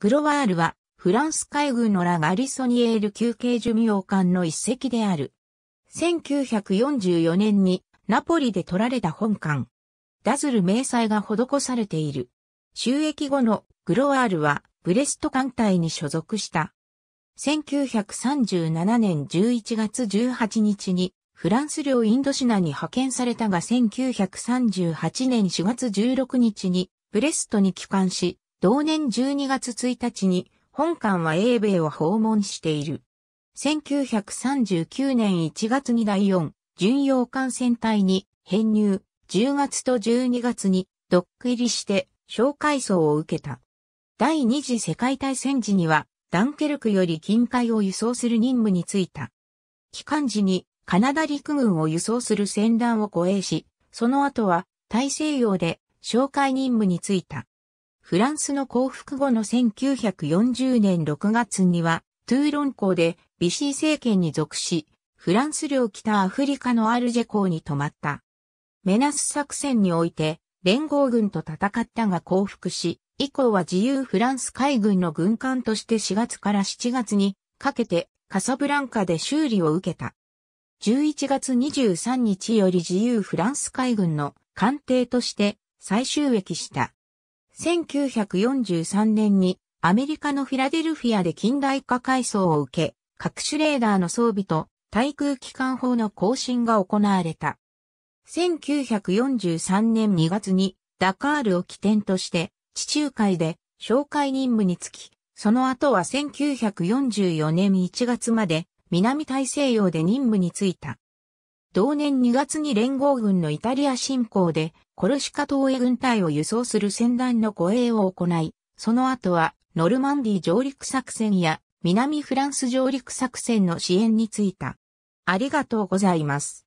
グロワールは、フランス海軍のラ・ガリソニエール休憩寿命艦の一隻である。1944年にナポリで取られた本艦。ダズル明細が施されている。収益後のグロワールはブレスト艦隊に所属した。1937年11月18日にフランス領インドシナに派遣されたが1938年4月16日にブレストに帰還し、同年12月1日に本館は英米を訪問している。1939年1月に第4巡洋艦船隊に編入、10月と12月にドック入りして紹介層を受けた。第二次世界大戦時にはダンケルクより近海を輸送する任務に就いた。帰還時にカナダ陸軍を輸送する船団を護衛し、その後は大西洋で紹介任務に就いた。フランスの降伏後の1940年6月には、トゥーロン港でビシー政権に属し、フランス領北アフリカのアルジェ港に泊まった。メナス作戦において、連合軍と戦ったが降伏し、以降は自由フランス海軍の軍艦として4月から7月にかけてカサブランカで修理を受けた。11月23日より自由フランス海軍の艦艇として再収益した。1943年にアメリカのフィラデルフィアで近代化改装を受け、各種レーダーの装備と対空機関砲の更新が行われた。1943年2月にダカールを起点として地中海で紹介任務につき、その後は1944年1月まで南大西洋で任務についた。同年2月に連合軍のイタリア侵攻で、コルシカ島へ軍隊を輸送する船団の護衛を行い、その後は、ノルマンディ上陸作戦や、南フランス上陸作戦の支援についた。ありがとうございます。